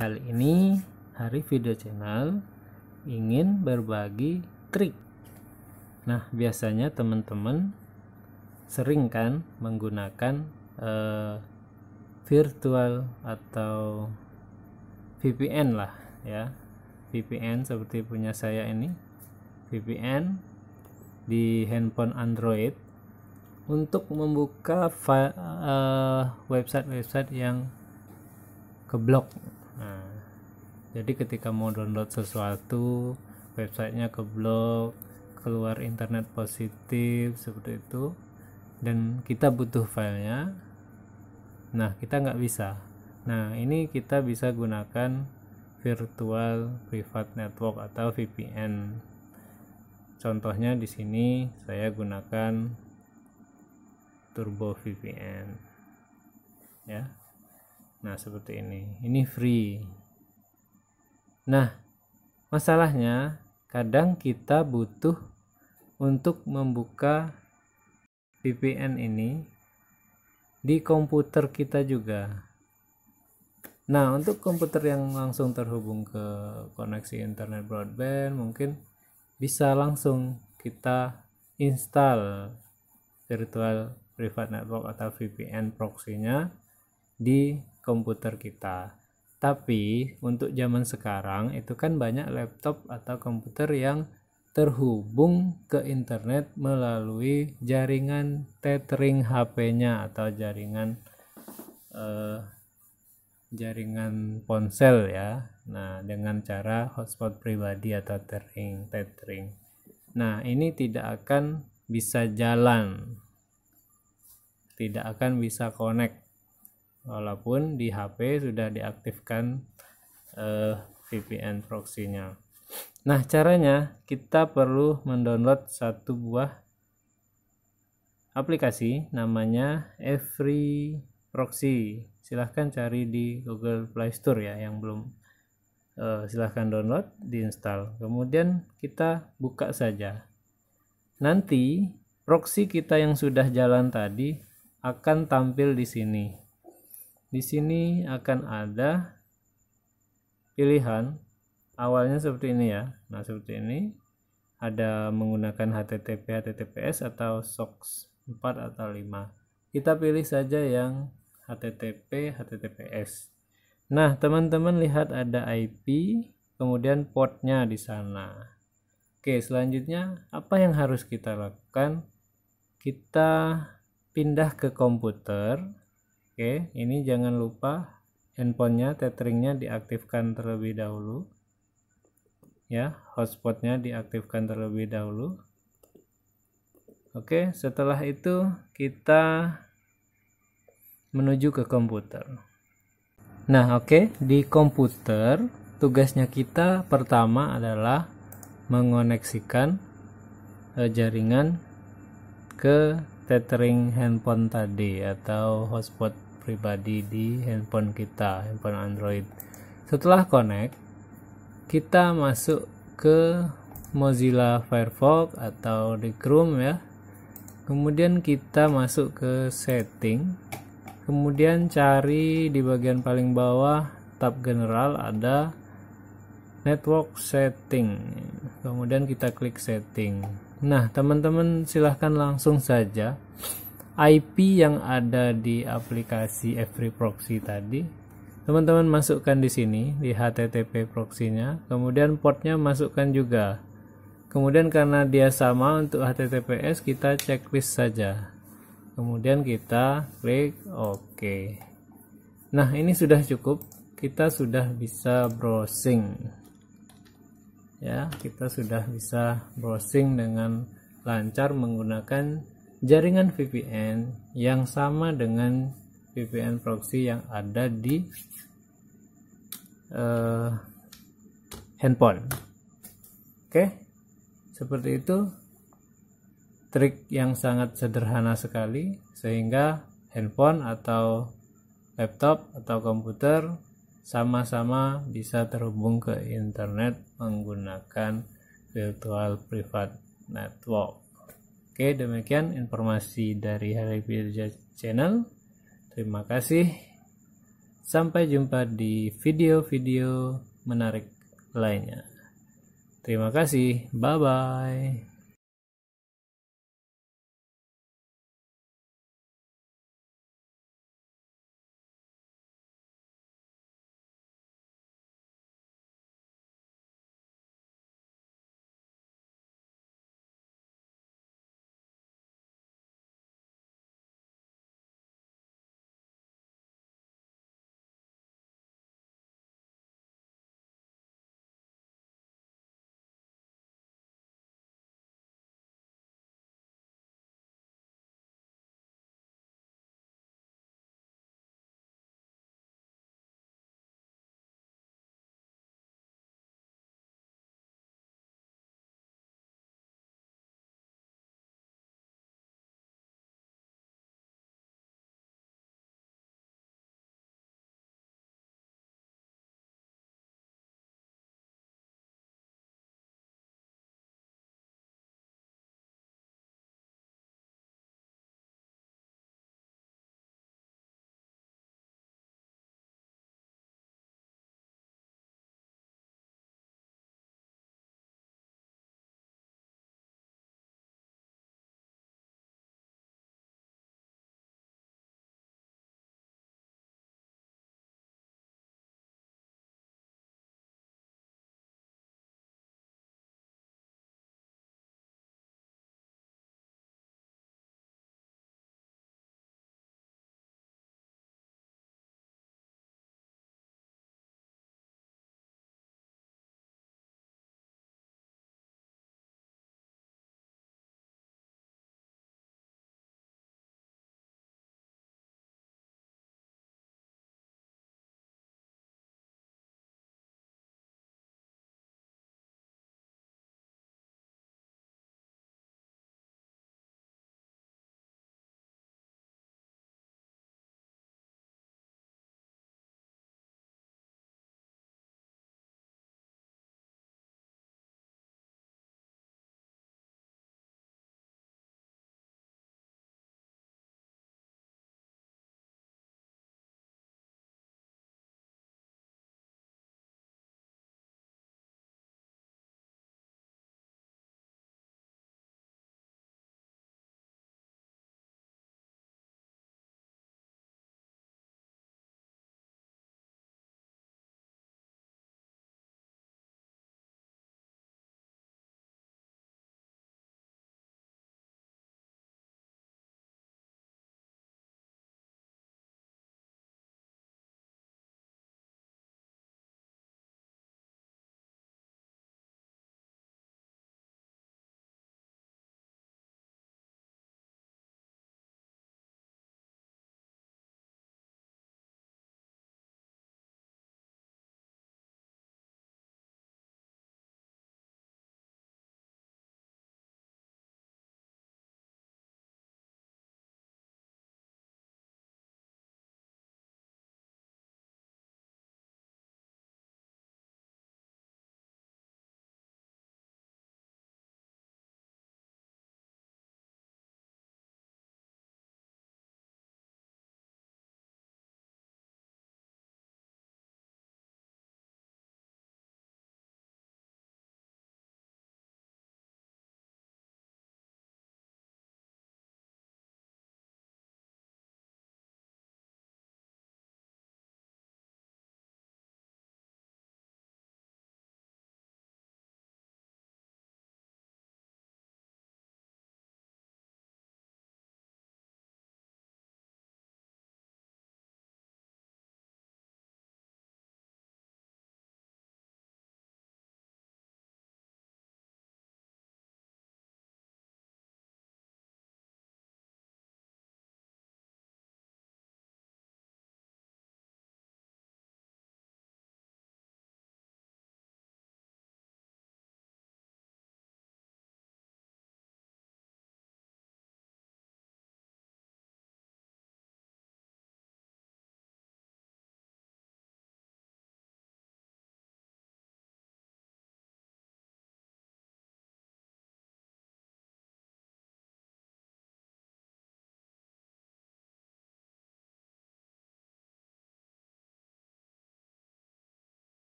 Kali ini Hari Video Channel ingin berbagi trik. Nah, biasanya teman-teman sering kan menggunakan eh, virtual atau VPN lah ya. VPN seperti punya saya ini. VPN di handphone Android untuk membuka eh, website-website uh, yang keblok nah, jadi ketika mau download sesuatu websitenya ke blog keluar internet positif seperti itu dan kita butuh filenya nah kita nggak bisa nah ini kita bisa gunakan virtual private network atau VPN contohnya di sini saya gunakan turbo VPN ya nah seperti ini ini free nah masalahnya kadang kita butuh untuk membuka VPN ini di komputer kita juga Nah, untuk komputer yang langsung terhubung ke koneksi internet broadband, mungkin bisa langsung kita install virtual private network atau VPN proxy-nya di komputer kita. Tapi untuk zaman sekarang itu kan banyak laptop atau komputer yang terhubung ke internet melalui jaringan tethering HP-nya atau jaringan eh, jaringan ponsel ya. Nah, dengan cara hotspot pribadi atau tethering tethering. Nah, ini tidak akan bisa jalan. Tidak akan bisa connect walaupun di HP sudah diaktifkan eh, VPN proxy-nya. Nah, caranya kita perlu mendownload satu buah aplikasi namanya Every Proxy. Silahkan cari di Google Play Store ya yang belum eh, silahkan download, diinstal. Kemudian kita buka saja. Nanti proxy kita yang sudah jalan tadi akan tampil di sini. Di sini akan ada pilihan awalnya seperti ini ya. Nah, seperti ini ada menggunakan HTTP, HTTPS atau socks 4 atau 5. Kita pilih saja yang HTTP, HTTPS. Nah, teman-teman lihat ada IP, kemudian portnya di sana. Oke, selanjutnya apa yang harus kita lakukan? Kita pindah ke komputer Oke, ini jangan lupa handphonenya, tetheringnya diaktifkan terlebih dahulu. Ya, hotspotnya diaktifkan terlebih dahulu. Oke, setelah itu kita menuju ke komputer. Nah, oke, di komputer tugasnya kita pertama adalah mengoneksikan eh, jaringan ke tethering handphone tadi atau hotspot pribadi di handphone kita, handphone Android. Setelah connect, kita masuk ke Mozilla Firefox atau di Chrome ya. Kemudian kita masuk ke setting. Kemudian cari di bagian paling bawah tab general ada network setting. Kemudian kita klik setting. Nah, teman-teman silahkan langsung saja IP yang ada di aplikasi Every Proxy tadi teman-teman masukkan di sini di HTTP proxy-nya kemudian portnya masukkan juga kemudian karena dia sama untuk HTTPS kita checklist saja kemudian kita klik OK nah ini sudah cukup kita sudah bisa browsing ya kita sudah bisa browsing dengan lancar menggunakan jaringan VPN yang sama dengan VPN proxy yang ada di uh, handphone. Oke, okay? seperti itu trik yang sangat sederhana sekali sehingga handphone atau laptop atau komputer sama-sama bisa terhubung ke internet menggunakan virtual private network. Oke, demikian informasi dari Hari Virja Channel. Terima kasih. Sampai jumpa di video-video menarik lainnya. Terima kasih. Bye bye.